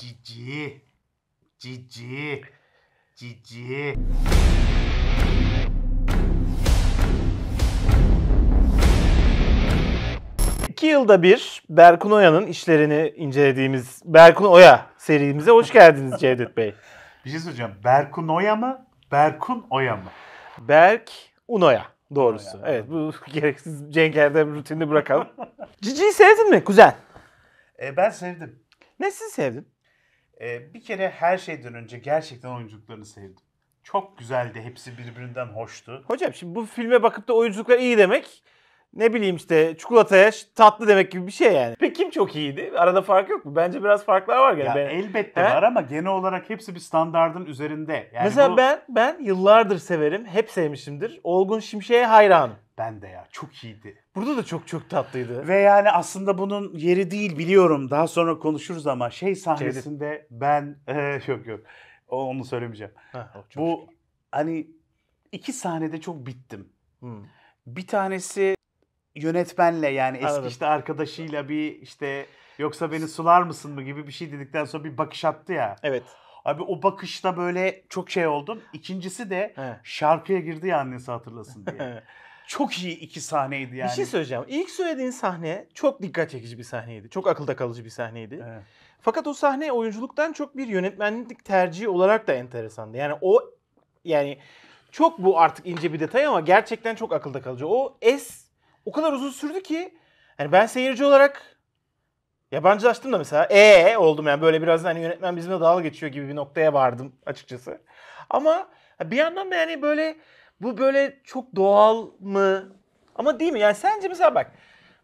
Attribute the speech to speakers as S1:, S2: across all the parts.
S1: Cici. Cici. Cici. İki yılda bir Berkun Oya'nın işlerini incelediğimiz Berkun Oya serimize hoş geldiniz Cevdet Bey. Bir şey soracağım. Berkun Oya mı? Berkun Oya mı? Berk Unoya doğrusu. Unoya. Evet bu gereksiz Cenk Erdem rutinini bırakalım. Cici'yi sevdin mi kuzen? E, ben sevdim. Nesini sevdin? Ee, bir kere her şeyden önce gerçekten oyunculuklarını sevdim. Çok güzeldi. Hepsi birbirinden hoştu. Hocam şimdi bu filme bakıp da oyunculuklar iyi demek ne bileyim işte çikolataya tatlı demek gibi bir şey yani. Peki kim çok iyiydi? Arada fark yok mu? Bence biraz farklar var yani. Ya ben, elbette he? var ama genel olarak hepsi bir standardın üzerinde. Yani Mesela bu... ben ben yıllardır severim. Hep sevmişimdir. Olgun Şimşek'e hayranım. Ben de ya çok iyiydi. Burada da çok çok tatlıydı. Ve yani aslında bunun yeri değil biliyorum. Daha sonra konuşuruz ama şey sahnesinde Çeviri. ben ee, yok yok onu söylemeyeceğim. Heh, bu şey. hani iki sahnede çok bittim. Hmm. Bir tanesi yönetmenle yani eski Anladım. işte arkadaşıyla bir işte yoksa beni sular mısın mı gibi bir şey dedikten sonra bir bakış attı ya. Evet. Abi o bakışta böyle çok şey oldum. İkincisi de He. şarkıya girdi ya annesi hatırlasın diye. çok iyi iki sahneydi yani. Bir şey söyleyeceğim. İlk söylediğin sahne çok dikkat çekici bir sahneydi. Çok akılda kalıcı bir sahneydi. Evet. Fakat o sahne oyunculuktan çok bir yönetmenlik tercihi olarak da enteresandı. Yani o yani çok bu artık ince bir detay ama gerçekten çok akılda kalıcı. O es o kadar uzun sürdü ki hani ben seyirci olarak yabancılaştım da mesela ee oldum yani böyle biraz hani yönetmen bizimle dalga geçiyor gibi bir noktaya vardım açıkçası. Ama bir yandan da yani böyle bu böyle çok doğal mı? Ama değil mi? Yani sence mesela bak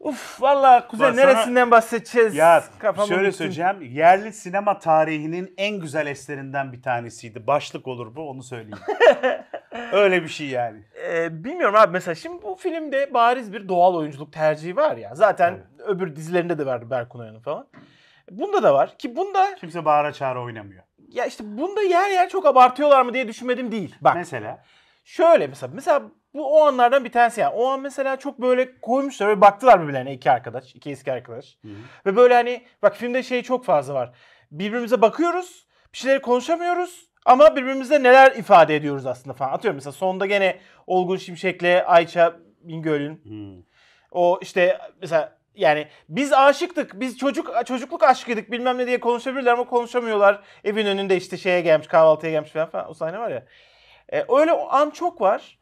S1: Uf valla kuzen Ulan sana- neresinden bahsedeceğiz? Ya Kafamı şöyle bitti. söyleyeceğim. Yerli sinema tarihinin en güzel eserinden bir tanesiydi. Başlık olur bu onu söyleyeyim. Öyle bir şey yani. Ee, bilmiyorum abi mesela şimdi bu filmde bariz bir doğal oyunculuk tercihi var ya. Zaten öbür dizilerinde de vardı Berkun Oya'nın falan. Bunda da var ki bunda Kimse bağıra çağıra oynamıyor. ya işte bunda yer yer çok abartıyorlar mı diye düşünmedim değil. Bak Mesela şöyle mesela mesela bu o anlardan bir tanesi yani. O an mesela çok böyle koymuşlar ve baktılar birbirlerine iki arkadaş, iki eski arkadaş. Hı-hı. Ve böyle hani bak filmde şey çok fazla var. Birbirimize bakıyoruz, bir şeyleri konuşamıyoruz ama birbirimize neler ifade ediyoruz aslında falan. Atıyorum mesela sonda gene Olgun Şimşek'le Ayça Bingöl'ün hmm. o işte mesela yani biz aşıktık, biz çocuk çocukluk aşkıydık bilmem ne diye konuşabilirler ama konuşamıyorlar. Evin önünde işte şeye gelmiş, kahvaltıya gelmiş falan, falan o sahne var ya. E, öyle o an çok var.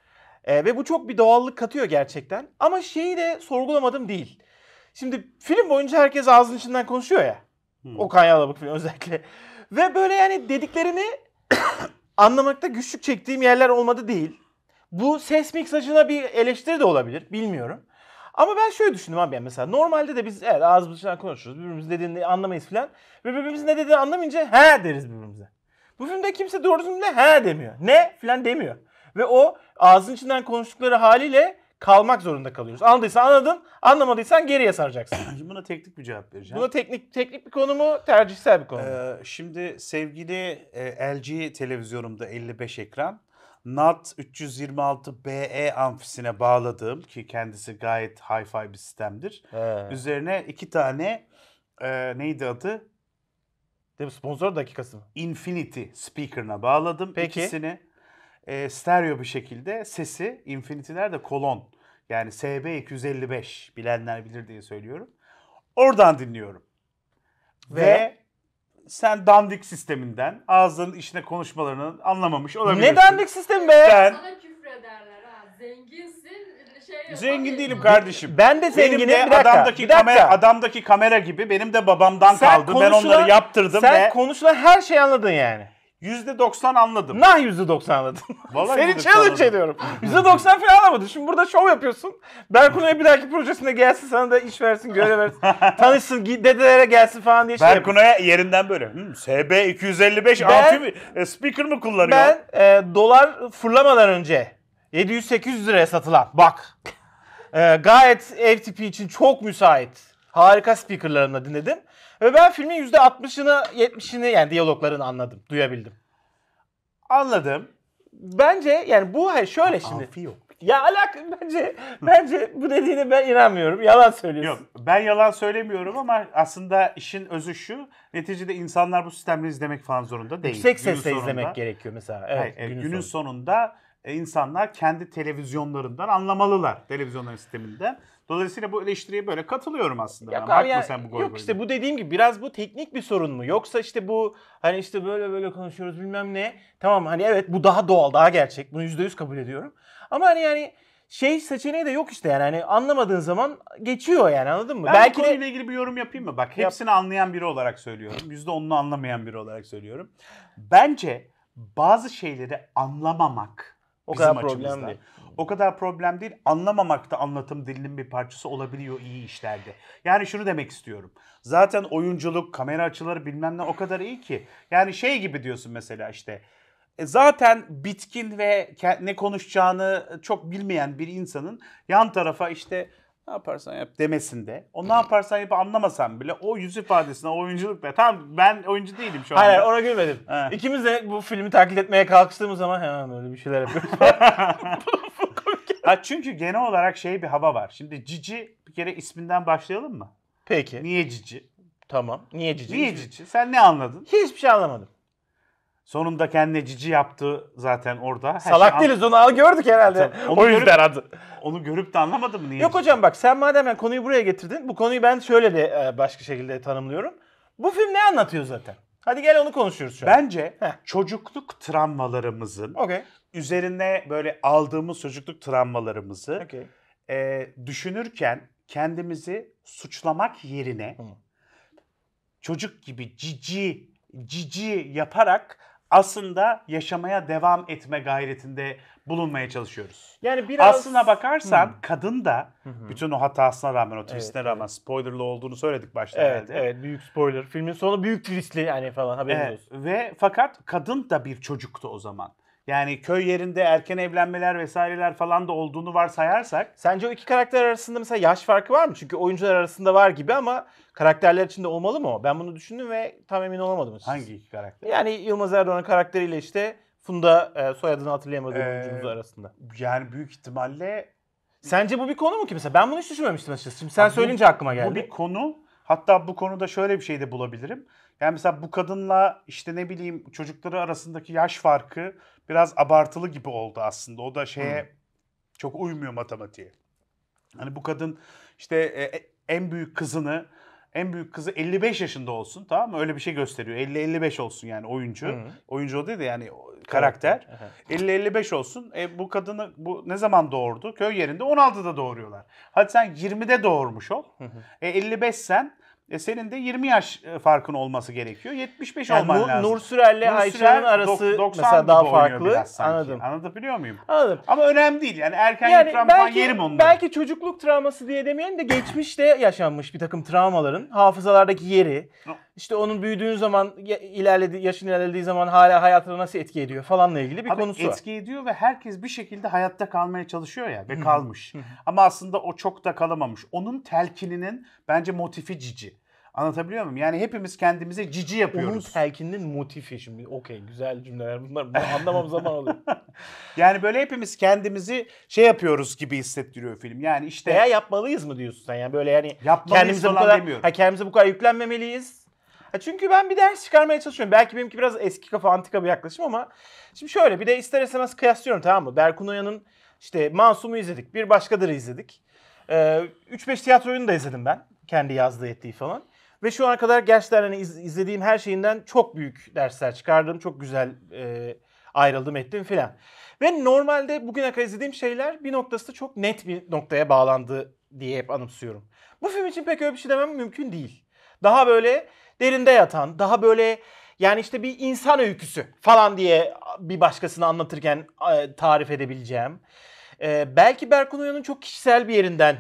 S1: E, ve bu çok bir doğallık katıyor gerçekten. Ama şeyi de sorgulamadım değil. Şimdi film boyunca herkes ağzının içinden konuşuyor ya. Hmm. Okan Yalabık film özellikle. Ve böyle yani dediklerini anlamakta güçlük çektiğim yerler olmadı değil. Bu ses miksajına bir eleştiri de olabilir. Bilmiyorum. Ama ben şöyle düşündüm abi mesela normalde de biz evet ağzımız içinden konuşuruz. Birbirimizin dediğini anlamayız falan Ve birbirimizin ne dediğini anlamayınca he deriz birbirimize. Bu filmde kimse doğru düzgün de he demiyor. Ne falan demiyor. Ve o ağzın içinden konuştukları haliyle kalmak zorunda kalıyoruz. Anladıysan anladın, anlamadıysan geriye saracaksın. Şimdi buna teknik bir cevap vereceğim. Buna teknik teknik bir konu mu, tercihsel bir konu mu? Ee, şimdi sevgili e, LG televizyonumda 55 ekran. NAT 326 BE amfisine bağladığım ki kendisi gayet hi-fi bir sistemdir. He. Üzerine iki tane e, neydi adı? Değil mi? Sponsor dakikası mı? Infinity speaker'ına bağladım Peki. ikisini e, stereo bir şekilde sesi Infinity'ler de kolon yani SB255 bilenler bilir diye söylüyorum. Oradan dinliyorum. Ve, Ve sen dandik sisteminden ağzının içine konuşmalarını anlamamış olabilirsin. Ne dandik sistemi be? Ben... Sana küfrederler ha. Zenginsin şey Zengin değilim kardeşim. Ben de zenginim. Benim de bir dakika, adamdaki bir kamera adamdaki kamera gibi benim de babamdan sen kaldı. Konuşulan, ben onları yaptırdım sen ve Sen konuşulan her şeyi anladın yani. %90 anladım. Nah %90 anladım. Vallahi Seni challenge anladım. ediyorum. %90 falan anlamadın. Şimdi burada şov yapıyorsun. Berkun'a bir dahaki projesinde gelsin sana da iş versin, görev versin. tanışsın, dedelere gelsin falan diye şey Berkun'a yerinden böyle. Hmm, SB 255 ben, amfi e, speaker mı kullanıyor? Ben e, dolar fırlamadan önce 700-800 liraya satılan bak. E, gayet tipi için çok müsait. Harika speakerlarını dinledim. Ve ben filmin %60'ını 70'ini yani diyaloglarını anladım. Duyabildim. Anladım. Bence yani bu şöyle şimdi. Amfi yok. Ya alak bence bence bu dediğine ben inanmıyorum. Yalan söylüyorsun. Yok ben yalan söylemiyorum ama aslında işin özü şu. Neticede insanlar bu sistemleri izlemek falan zorunda değil. Yüksek günün sesle sonunda, izlemek gerekiyor mesela. Evet, hayır, e, günün, günün sonunda. sonunda e, insanlar kendi televizyonlarından anlamalılar televizyonların sisteminden. Dolayısıyla bu eleştiriye böyle katılıyorum aslında. Yok, ben. abi ya, sen bu gol yok golü. işte bu dediğim gibi biraz bu teknik bir sorun mu? Yoksa işte bu hani işte böyle böyle konuşuyoruz bilmem ne. Tamam hani evet bu daha doğal daha gerçek. Bunu %100 kabul ediyorum. Ama hani yani şey seçeneği de yok işte yani. Hani anlamadığın zaman geçiyor yani anladın mı? Ben Belki bu konuyla de... ilgili bir yorum yapayım mı? Bak hepsini anlayan biri olarak söylüyorum. %10'unu anlamayan biri olarak söylüyorum. Bence bazı şeyleri anlamamak
S2: o bizim kadar problem açımızdan. değil
S1: o kadar problem değil. Anlamamak da anlatım dilinin bir parçası olabiliyor iyi işlerde. Yani şunu demek istiyorum. Zaten oyunculuk, kamera açıları bilmem ne o kadar iyi ki. Yani şey gibi diyorsun mesela işte e, zaten bitkin ve ne konuşacağını çok bilmeyen bir insanın yan tarafa işte ne yaparsan yap demesinde. O ne yaparsan yap anlamasan bile o yüz ifadesine, o oyunculuk be. Tamam ben oyuncu değilim şu an. Hayır ona gülmedim. He. İkimiz de bu filmi taklit etmeye kalkıştığımız zaman hemen böyle bir şeyler yapıyoruz. Ya çünkü genel olarak şey bir hava var. Şimdi Cici bir kere isminden başlayalım mı? Peki. Niye Cici? Tamam. Niye Cici? Niye Cici? Sen ne anladın? Hiçbir şey anlamadım. Sonunda kendine cici yaptı zaten orada. Her şey Salak şey değiliz onu al gördük herhalde. onu o yüzden adı. Onu görüp de anlamadım mı niye? Yok cici? hocam bak sen madem konuyu buraya getirdin. Bu konuyu ben şöyle de e, başka şekilde tanımlıyorum. Bu film ne anlatıyor zaten? Hadi gel onu konuşuyoruz şu an. Bence Heh. çocukluk travmalarımızın okay. üzerine böyle aldığımız çocukluk travmalarımızı okay. e, düşünürken kendimizi suçlamak yerine hmm. çocuk gibi cici cici yaparak aslında yaşamaya devam etme gayretinde bulunmaya çalışıyoruz. Yani biraz aslına bakarsan hmm. kadın da bütün o hatasına rağmen, o twistine evet, rağmen spoilerlı olduğunu söyledik başta evet, herhalde. Evet, büyük spoiler. Filmin sonu büyük twistli yani falan haberiniz evet. olsun. Ve fakat kadın da bir çocuktu o zaman. Yani köy yerinde erken evlenmeler vesaireler falan da olduğunu varsayarsak. Sence o iki karakter arasında mesela yaş farkı var mı? Çünkü oyuncular arasında var gibi ama karakterler içinde olmalı mı o? Ben bunu düşündüm ve tam emin olamadım. Siz. Hangi iki karakter? Yani Yılmaz Erdoğan'ın karakteriyle işte Funda e, soyadını hatırlayamadığım ee, oyuncumuz arasında. Yani büyük ihtimalle... Sence bu bir konu mu ki mesela? Ben bunu hiç düşünmemiştim açıkçası. Şimdi sen Abi, söyleyince aklıma geldi. Bu bir konu. Hatta bu konuda şöyle bir şey de bulabilirim. Yani mesela bu kadınla işte ne bileyim çocukları arasındaki yaş farkı biraz abartılı gibi oldu aslında. O da şeye Hı. Hmm. çok uymuyor matematiğe. Hani bu kadın işte e, e en büyük kızını en büyük kızı 55 yaşında olsun tamam mı? Öyle bir şey gösteriyor. 50-55 olsun yani oyuncu. Hı. Hmm. Oyuncu o değil de yani karakter. 50-55 olsun. E, bu kadını bu ne zaman doğurdu? Köy yerinde 16'da doğuruyorlar. Hadi sen 20'de doğurmuş ol. Hı hı. E, 55 sen e senin de 20 yaş e, farkın olması gerekiyor. 75 yani olman Nur, lazım. Nur Sürer'le Ayşe'nin arası 90 mesela daha farklı. Anladım. Anlatabiliyor muyum? Anladım. Ama önemli değil. Yani erken yani travma belki, yerim onları. Belki çocukluk travması diye demeyen de geçmişte yaşanmış bir takım travmaların hafızalardaki yeri işte onun büyüdüğün zaman ilerledi yaşın ilerlediği zaman hala hayatına nasıl etki ediyor falanla ilgili bir Abi konusu etki var. ediyor ve herkes bir şekilde hayatta kalmaya çalışıyor ya ve kalmış. Ama aslında o çok da kalamamış. Onun telkininin bence motifi cici. Anlatabiliyor muyum? Yani hepimiz kendimize cici yapıyoruz. Onun telkininin motifi şimdi. Okey güzel cümleler bunlar. Bunu anlamam zaman alıyor. yani böyle hepimiz kendimizi şey yapıyoruz gibi hissettiriyor film. Yani işte... Veya yapmalıyız mı diyorsun sen? Yani böyle yani... Yapmalıyız kendimize bu kadar, demiyorum. Ha, kendimize bu kadar yüklenmemeliyiz ya çünkü ben bir ders çıkarmaya çalışıyorum. Belki benimki biraz eski kafa antika bir yaklaşım ama şimdi şöyle bir de ister istemez kıyaslıyorum tamam mı? Berkun Oya'nın işte Masum'u izledik. Bir başkaları izledik. Ee, 3-5 tiyatro oyunu da izledim ben. Kendi yazdığı ettiği falan. Ve şu ana kadar gerçekten hani izlediğim her şeyinden çok büyük dersler çıkardım. Çok güzel e, ayrıldım ettim filan. Ve normalde bugüne kadar izlediğim şeyler bir noktası çok net bir noktaya bağlandı diye hep anımsıyorum. Bu film için pek öyle bir şey demem mümkün değil. Daha böyle derinde yatan, daha böyle yani işte bir insan öyküsü falan diye bir başkasını anlatırken e, tarif edebileceğim. E, belki Berkun Oya'nın çok kişisel bir yerinden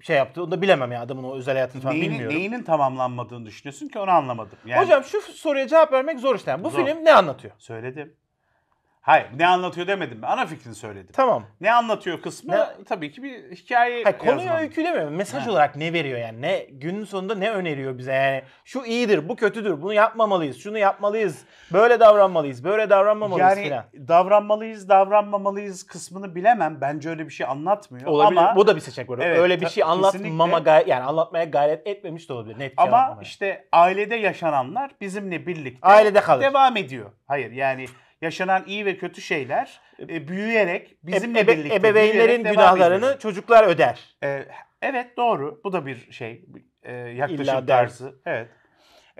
S1: şey yaptı. Onu da bilemem ya adamın o özel hayatını falan neyinin, bilmiyorum. Neyinin tamamlanmadığını düşünüyorsun ki onu anlamadım. Yani... Hocam şu soruya cevap vermek zor işte. Yani bu zor. film ne anlatıyor? Söyledim. Hayır ne anlatıyor demedim ben. Ana fikrini söyledim. Tamam. Ne anlatıyor kısmı ne? tabii ki bir hikaye Hayır, konuyu öykülemiyor. Mesaj ha. olarak ne veriyor yani? Ne günün sonunda ne öneriyor bize yani? Şu iyidir, bu kötüdür. Bunu yapmamalıyız. Şunu yapmalıyız. Böyle davranmalıyız. Böyle davranmamalıyız yani, filan. davranmalıyız, davranmamalıyız kısmını bilemem. Bence öyle bir şey anlatmıyor olabilir. ama bu da bir seçenek var. Evet, öyle bir şey anlatmama gayet yani anlatmaya gayret etmemiş de olabilir. Net şey ama şey işte ailede yaşananlar bizimle birlikte ailede kalır. devam ediyor. Hayır yani yaşanan iyi ve kötü şeyler e, büyüyerek bizimle Ebe, birlikte ebeveynlerin günahlarını ediyor. çocuklar öder. E, evet doğru. Bu da bir şey e, yaklaşım İlla tarzı. Der. Evet.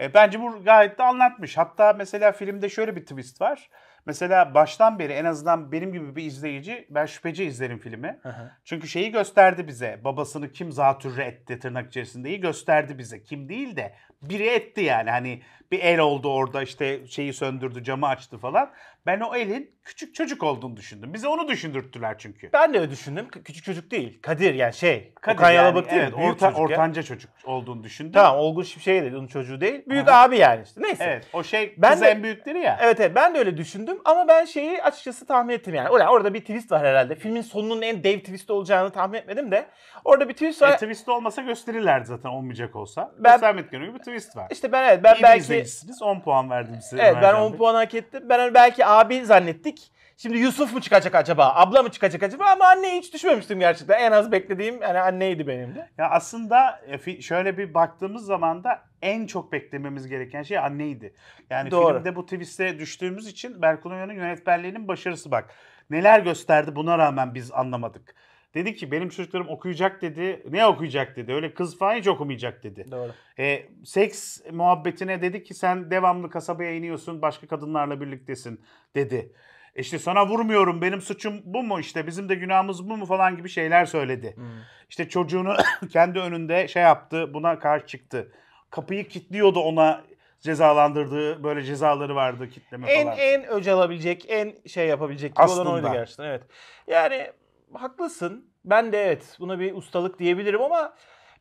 S1: E, bence bu gayet de anlatmış. Hatta mesela filmde şöyle bir twist var. Mesela baştan beri en azından benim gibi bir izleyici ben şüpheci izlerim filmi. Hı hı. Çünkü şeyi gösterdi bize. Babasını kim zatürre etti tırnak içerisindeyi gösterdi bize. Kim değil de biri etti yani. Hani bir el oldu orada işte şeyi söndürdü, camı açtı falan. Ben o elin küçük çocuk olduğunu düşündüm. Bize onu düşündürttüler çünkü. Ben de öyle düşündüm. Küçük çocuk değil. Kadir yani şey. Kadir Okan yani, değil. evet, mi? Büyük orta, çocuk ya. ortanca çocuk olduğunu düşündüm. Tamam Olgun şey de onun çocuğu değil. Büyük abi yani işte. Neyse. Evet o şey Ben kız de- en büyükleri ya. Evet evet ben de öyle düşündüm ama ben şeyi açıkçası tahmin ettim yani. orada bir twist var herhalde. Filmin sonunun en dev twist olacağını tahmin etmedim de. Orada bir twist var. E, twist olmasa gösterirlerdi zaten olmayacak olsa. Ben- Göstermedikleri gibi twist realist var. İşte ben evet ben İyi belki... İyi 10 puan verdim size. Evet ben 10 puan hak ettim. Ben hani belki abi zannettik. Şimdi Yusuf mu çıkacak acaba? Abla mı çıkacak acaba? Ama anneye hiç düşünmemiştim gerçekten. En az beklediğim yani anneydi benim de. Ya aslında e, şöyle bir baktığımız zaman da en çok beklememiz gereken şey anneydi. Yani Doğru. filmde bu twist'e düştüğümüz için Berkun Oya'nın yönetmenliğinin başarısı bak. Neler gösterdi buna rağmen biz anlamadık. Dedi ki benim çocuklarım okuyacak dedi. Ne okuyacak dedi. Öyle kız falan hiç okumayacak dedi. Doğru. E, seks muhabbetine dedi ki sen devamlı kasabaya iniyorsun. Başka kadınlarla birliktesin dedi. E işte sana vurmuyorum benim suçum bu mu işte bizim de günahımız bu mu falan gibi şeyler söyledi. Hmm. İşte çocuğunu kendi önünde şey yaptı buna karşı çıktı. Kapıyı kilitliyordu ona cezalandırdığı böyle cezaları vardı kitleme en, falan. En en öc alabilecek en şey yapabilecek olan oydu gerçekten evet. Yani haklısın. Ben de evet buna bir ustalık diyebilirim ama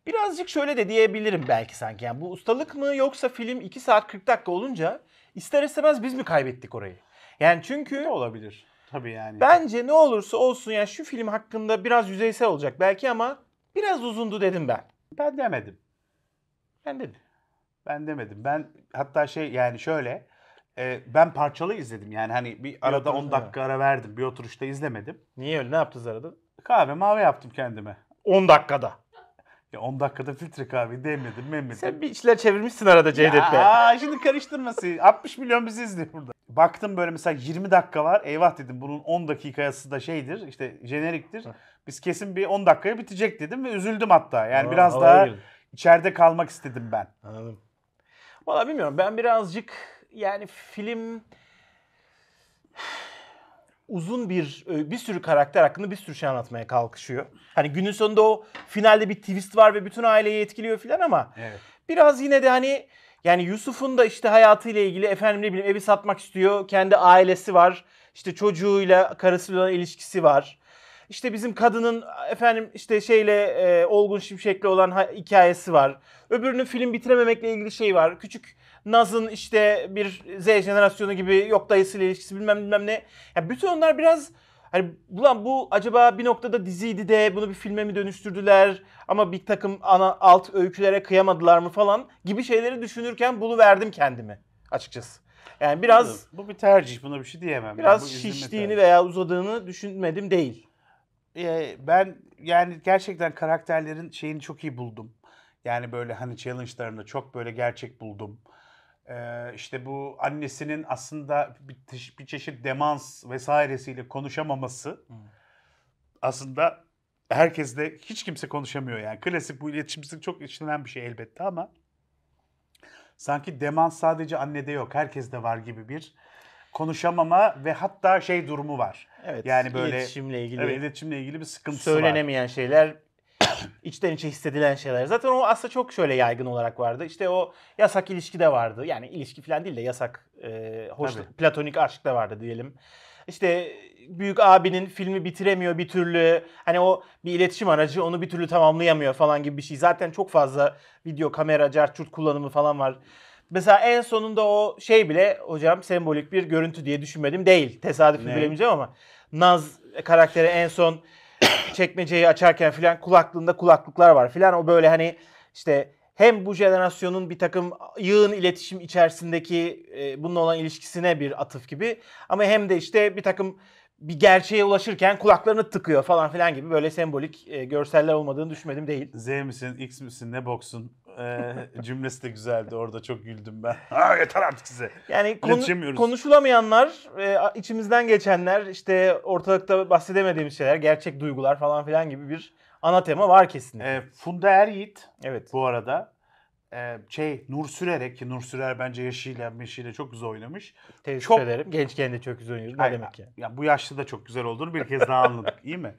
S1: birazcık şöyle de diyebilirim belki sanki. Yani bu ustalık mı yoksa film 2 saat 40 dakika olunca ister istemez biz mi kaybettik orayı? Yani çünkü... Ne olabilir? Tabii yani. Bence ne olursa olsun yani şu film hakkında biraz yüzeysel olacak belki ama biraz uzundu dedim ben. Ben demedim. Ben dedim. Ben demedim. Ben hatta şey yani şöyle e, ben parçalı izledim. Yani hani bir arada oturuş, 10 dakika ara verdim. Bir oturuşta izlemedim. Niye öyle? Ne yaptınız arada? Kahve mavi yaptım kendime. 10 dakikada. Ya 10 dakikada filtre kahve demedim memnunum. Sen bir işler çevirmişsin arada Cevdet'le. Aa şimdi karıştırması. 60 milyon bizi izliyor burada. Baktım böyle mesela 20 dakika var. Eyvah dedim bunun 10 dakikası da şeydir. işte jeneriktir. Biz kesin bir 10 dakikaya bitecek dedim ve üzüldüm hatta. Yani Aa, biraz daha girdim. içeride kalmak istedim ben. Anladım. Valla bilmiyorum ben birazcık yani film uzun bir e, bir sürü karakter hakkında bir sürü şey anlatmaya kalkışıyor. Hani günün sonunda o finalde bir twist var ve bütün aileyi etkiliyor filan ama evet. biraz yine de hani yani Yusuf'un da işte hayatıyla ilgili efendim ne bileyim evi satmak istiyor. Kendi ailesi var. İşte çocuğuyla karısıyla olan ilişkisi var. İşte bizim kadının efendim işte şeyle e, Olgun Şimşek'le olan hikayesi var. Öbürünün film bitirememekle ilgili şey var. Küçük Naz'ın işte bir Z jenerasyonu gibi yok dayısıyla ilişkisi bilmem bilmem ne. Ya bütün onlar biraz Hani ulan bu acaba bir noktada diziydi de bunu bir filme mi dönüştürdüler ama bir takım ana alt öykülere kıyamadılar mı falan gibi şeyleri düşünürken bunu verdim kendimi açıkçası. Yani biraz bu bir tercih buna bir şey diyemem. Biraz yani şiştiğini veya uzadığını düşünmedim değil. Ee, ben yani gerçekten karakterlerin şeyini çok iyi buldum. Yani böyle hani challenge'larını çok böyle gerçek buldum. Ee, işte bu annesinin aslında bir, bir çeşit demans vesairesiyle konuşamaması hmm. aslında de hiç kimse konuşamıyor yani. Klasik bu iletişimsizlik çok işlenen bir şey elbette ama sanki demans sadece annede yok herkeste var gibi bir konuşamama ve hatta şey durumu var. Evet. Yani böyle iletişimle ilgili evet, iletişimle ilgili bir sıkıntısı söylenemeyen var. Söylenemeyen şeyler içten içe hissedilen şeyler. Zaten o aslında çok şöyle yaygın olarak vardı. İşte o yasak ilişki de vardı. Yani ilişki falan değil de yasak e, hoş Tabii. platonik aşk da vardı diyelim. İşte büyük abinin filmi bitiremiyor bir türlü. Hani o bir iletişim aracı onu bir türlü tamamlayamıyor falan gibi bir şey. Zaten çok fazla video, kamera, carçurt kullanımı falan var. Mesela en sonunda o şey bile hocam sembolik bir görüntü diye düşünmedim değil. Tesadüf bilemeyeceğim ama Naz karakteri en son çekmeceyi açarken filan kulaklığında kulaklıklar var filan. O böyle hani işte hem bu jenerasyonun bir takım yığın iletişim içerisindeki e, bununla olan ilişkisine bir atıf gibi ama hem de işte bir takım bir gerçeğe ulaşırken kulaklarını tıkıyor falan filan gibi böyle sembolik e, görseller olmadığını düşünmedim değil. Z misin, X misin, ne boksun e, cümlesi de güzeldi. Orada çok güldüm ben. Ha, yeter artık size. Yani konu, konuşulamayanlar, e, içimizden geçenler, işte ortalıkta bahsedemediğimiz şeyler, gerçek duygular falan filan gibi bir ana tema var kesinlikle. E, Funda Eryiğit evet. bu arada e, şey Nur Sürerek ki Nur Sürer bence yaşıyla meşiyle çok güzel oynamış. Teşekkür çok... ederim. Gençken de çok güzel oynuyordu. Ne demek ya? ya bu yaşta da çok güzel olduğunu bir kez daha anladık. iyi mi?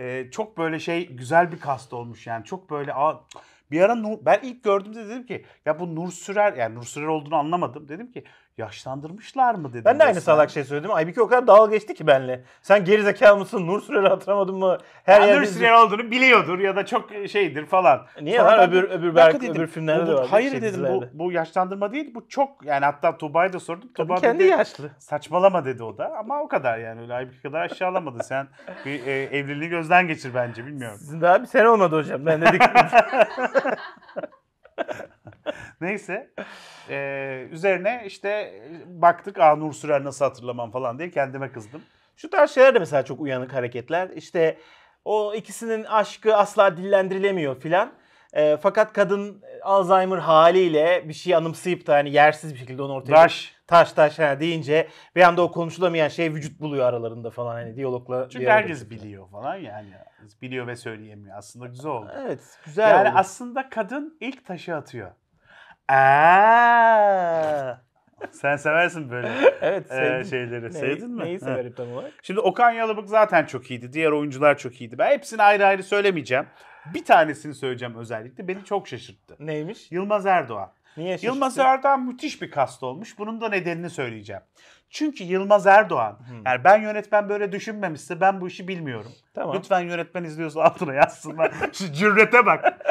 S1: Ee, çok böyle şey güzel bir kast olmuş yani. Çok böyle a, bir ara Nur, ben ilk gördüğümde dedim ki ya bu Nur Sürer yani Nur Sürer olduğunu anlamadım. Dedim ki yaşlandırmışlar mı dedim. Ben de aynı salak şey söyledim. Ay o kadar dalga geçti ki benle. Sen geri zekalı mısın? Nur Sürer'i hatırlamadın mı? Her yani Nur Sürer olduğunu biliyordur ya da çok e, şeydir falan. Niye Sonra öbür öbür belki öbür filmlerde de var. Hayır şey dedim dizilerde. bu, bu yaşlandırma değil. Bu çok yani hatta Tuba'ya da sordum. Tabii Tuba kendi dedi, yaşlı. Saçmalama dedi o da ama o kadar yani öyle Aybiki kadar aşağılamadı. Sen bir e, evliliği gözden geçir bence bilmiyorum. Sizin daha bir sene olmadı hocam. Ben dedik. Neyse. Ee, üzerine işte e, baktık Aa, Nur Sürer nasıl hatırlamam falan diye kendime kızdım. Şu tarz şeyler de mesela çok uyanık hareketler. İşte o ikisinin aşkı asla dillendirilemiyor filan. E, fakat kadın e, Alzheimer haliyle bir şey anımsayıp da hani yersiz bir şekilde onu ortaya taş taş taş yani deyince bir anda o konuşulamayan şey vücut buluyor aralarında falan hani diyalogla. Çünkü diyalog herkes biliyor falan yani biliyor ve söyleyemiyor aslında güzel oldu. Evet güzel Yani oldu. aslında kadın ilk taşı atıyor. Aa. Sen seversin böyle evet, e, sevdim. e, şeyleri. Neyi, Sevdin mi? Neyi severim tam olarak? Şimdi Okan Yalıbık zaten çok iyiydi. Diğer oyuncular çok iyiydi. Ben hepsini ayrı ayrı söylemeyeceğim. Bir tanesini söyleyeceğim özellikle. Beni çok şaşırttı. Neymiş? Yılmaz Erdoğan. Niye şaşırttı? Yılmaz Erdoğan müthiş bir kast olmuş. Bunun da nedenini söyleyeceğim. Çünkü Yılmaz Erdoğan, hmm. yani ben yönetmen böyle düşünmemişse ben bu işi bilmiyorum. Tamam. Lütfen yönetmen izliyorsa altına yazsınlar. Şu cürete bak.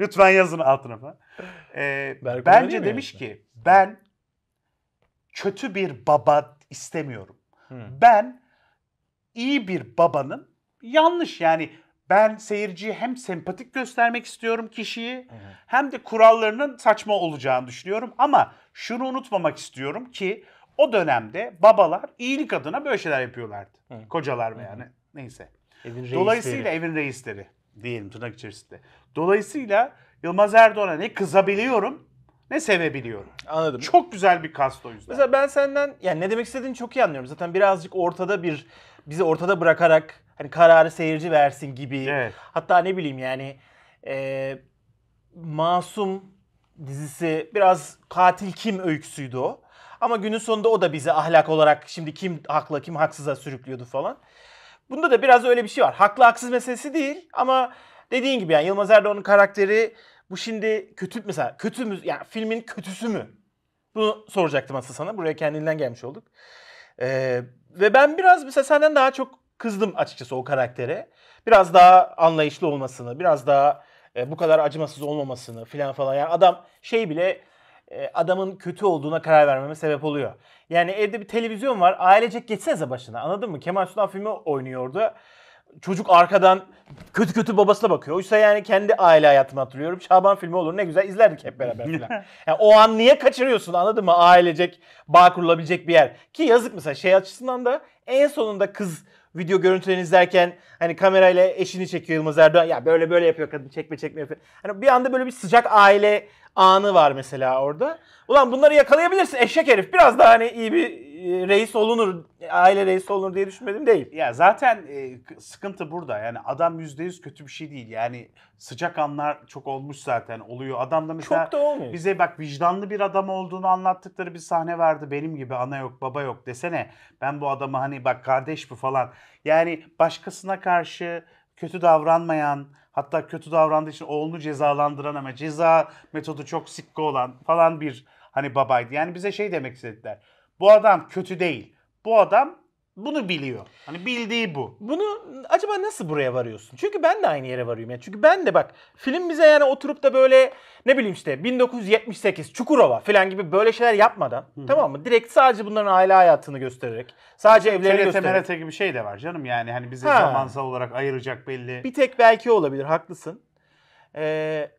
S1: Lütfen yazın altına Ee, bence demiş yönetmen? ki ben kötü bir baba istemiyorum. Hmm. Ben iyi bir babanın yanlış yani ben seyirciyi hem sempatik göstermek istiyorum kişiyi Hı-hı. hem de kurallarının saçma olacağını düşünüyorum. Ama şunu unutmamak istiyorum ki o dönemde babalar iyilik adına böyle şeyler yapıyorlardı. hı Kocalar ve yani neyse. Evin Dolayısıyla evin reisleri diyelim tırnak içerisinde. Dolayısıyla Yılmaz Erdoğan'a ne kızabiliyorum ne sevebiliyorum. Anladım. Çok güzel bir kast o yüzden. Mesela ben senden yani ne demek istediğini çok iyi anlıyorum. Zaten birazcık ortada bir bizi ortada bırakarak hani kararı seyirci versin gibi. Evet. Hatta ne bileyim yani e, Masum dizisi biraz katil kim öyküsüydü o. Ama günün sonunda o da bizi ahlak olarak şimdi kim haklı kim haksıza sürüklüyordu falan. Bunda da biraz öyle bir şey var. Haklı haksız meselesi değil ama dediğin gibi yani Yılmaz Erdoğan'ın karakteri bu şimdi kötü mesela kötü mü yani filmin kötüsü mü? Bunu soracaktım aslında sana. Buraya kendinden gelmiş olduk. Ee, ve ben biraz mesela senden daha çok kızdım açıkçası o karaktere. Biraz daha anlayışlı olmasını, biraz daha e, bu kadar acımasız olmamasını filan falan. Yani adam şey bile e, adamın kötü olduğuna karar vermeme sebep oluyor. Yani evde bir televizyon var. Ailecek geçsenize başına. Anladın mı? Kemal Sunal filmi oynuyordu. Çocuk arkadan kötü kötü babasına bakıyor. Oysa yani kendi aile hayatımı hatırlıyorum. Şaban filmi olur ne güzel izlerdik hep beraber falan. Yani o an niye kaçırıyorsun anladın mı? Ailecek bağ kurulabilecek bir yer. Ki yazık mesela şey açısından da en sonunda kız video görüntülerini izlerken hani kamerayla eşini çekiyor Yılmaz Erdoğan. Ya böyle böyle yapıyor kadın çekme çekme yapıyor. Hani bir anda böyle bir sıcak aile anı var mesela orada. Ulan bunları yakalayabilirsin eşek herif. Biraz daha hani iyi bir e, reis olunur, aile reisi olunur diye düşünmedim değil. Ya zaten e, sıkıntı burada. Yani adam %100 kötü bir şey değil. Yani sıcak anlar çok olmuş zaten oluyor. Adam da mesela çok da olmuyor. bize bak vicdanlı bir adam olduğunu anlattıkları bir sahne vardı. Benim gibi ana yok, baba yok desene. Ben bu adamı hani bak kardeş bu falan. Yani başkasına karşı kötü davranmayan, hatta kötü davrandığı için oğlunu cezalandıran ama ceza metodu çok sıkkı olan falan bir hani babaydı. Yani bize şey demek istediler. Bu adam kötü değil. Bu adam bunu biliyor. Hani bildiği bu. Bunu acaba nasıl buraya varıyorsun? Çünkü ben de aynı yere varıyorum. Yani çünkü ben de bak film bize yani oturup da böyle ne bileyim işte 1978 Çukurova falan gibi böyle şeyler yapmadan Hı-hı. tamam mı? Direkt sadece bunların aile hayatını göstererek sadece evlerini TRT, göstererek. TRT gibi şey de var canım yani hani bize ha. zamansal olarak ayıracak belli. Bir tek belki olabilir haklısın. Ee,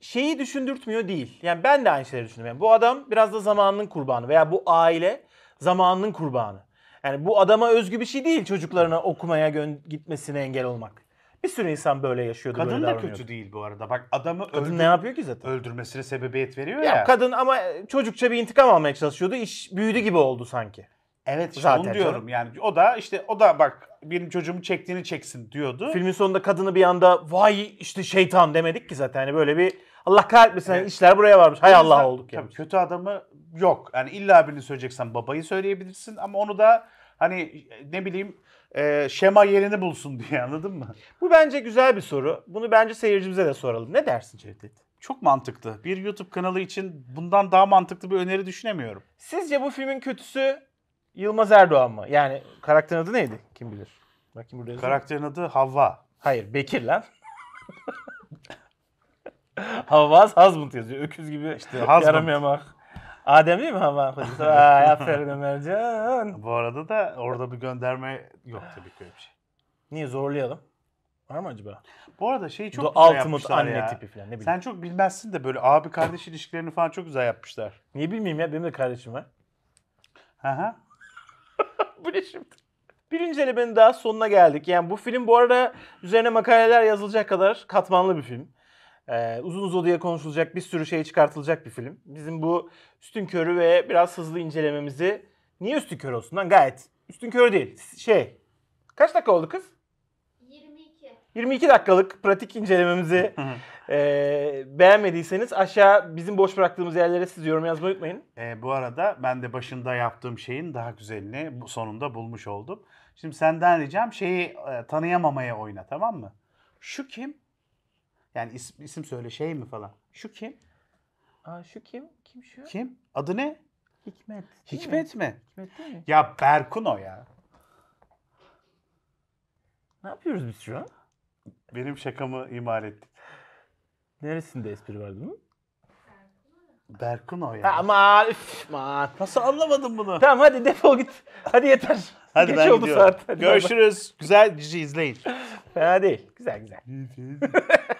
S1: şeyi düşündürtmüyor değil. Yani ben de aynı şeyleri düşünüyorum. Yani bu adam biraz da zamanının kurbanı veya bu aile zamanının kurbanı. Yani bu adama özgü bir şey değil çocuklarına okumaya gitmesine engel olmak. Bir sürü insan böyle yaşıyordu. Kadın böyle da kötü değil bu arada. Bak adamı kadın öldür- ne yapıyor ki zaten? Öldürmesine sebebiyet veriyor ya. ya. Kadın ama çocukça bir intikam almaya çalışıyordu. İş büyüdü gibi oldu sanki. Evet işte Zaten onu diyorum canım. yani. O da işte o da bak benim çocuğumu çektiğini çeksin diyordu. Filmin sonunda kadını bir anda vay işte şeytan demedik ki zaten. Hani böyle bir Allah kahretmesin hani evet. işler buraya varmış. Hay Allah olduk yani. kötü adamı yok. Yani illa birini söyleyeceksen babayı söyleyebilirsin ama onu da hani ne bileyim e, şema yerini bulsun diye anladın mı? Bu bence güzel bir soru. Bunu bence seyircimize de soralım. Ne dersin Cevdet? Çok mantıklı. Bir YouTube kanalı için bundan daha mantıklı bir öneri düşünemiyorum. Sizce bu filmin kötüsü Yılmaz Erdoğan mı? Yani karakterin adı neydi? Kim bilir? Bakayım burada. Karakterin adı Havva. Hayır Bekir lan. Havvaz Hazmut yazıyor. Öküz gibi işte yarım yamak. Adem değil mi Havva Ay aferin Ömercan. Bu arada da orada bir gönderme yok tabii ki öyle bir şey. Niye zorlayalım? Var mı acaba? Bu arada şeyi çok The güzel Ultimate yapmışlar anne ya. tipi falan ne Sen çok bilmezsin de böyle abi kardeş ilişkilerini falan çok güzel yapmışlar. Niye bilmeyeyim ya benim de kardeşim var. Hı hı bu ne şimdi? Birinci elemenin daha sonuna geldik. Yani bu film bu arada üzerine makaleler yazılacak kadar katmanlı bir film. Ee, uzun uzadıya konuşulacak bir sürü şey çıkartılacak bir film. Bizim bu üstün körü ve biraz hızlı incelememizi niye üstün körü olsun lan? Gayet üstün körü değil. Şey kaç dakika oldu kız? 22. 22 dakikalık pratik incelememizi ee, beğenmediyseniz aşağı bizim boş bıraktığımız yerlere siz yorum yazmayı unutmayın. Ee, bu arada ben de başında yaptığım şeyin daha güzelini sonunda bulmuş oldum. Şimdi senden ricam şeyi e, tanıyamamaya oyna tamam mı? Şu kim? Yani is- isim, söyle şey mi falan. Şu kim? Aa, şu kim? Kim şu? Kim? Adı ne? Hikmet. değil mi? Hikmet mi? Hikmet değil mi? Ya Berkun o ya. Ne yapıyoruz biz şu an? Benim şakamı imal ettik. Neresinde espri vardı bunun? Berkun o ya. Ama üf, aman. Nasıl anlamadın bunu? Tamam hadi defol git. Hadi yeter. Hadi Geç ben oldu gidiyorum. saat. Hadi Görüşürüz. Güzel cici izleyin. Fena değil. Güzel güzel.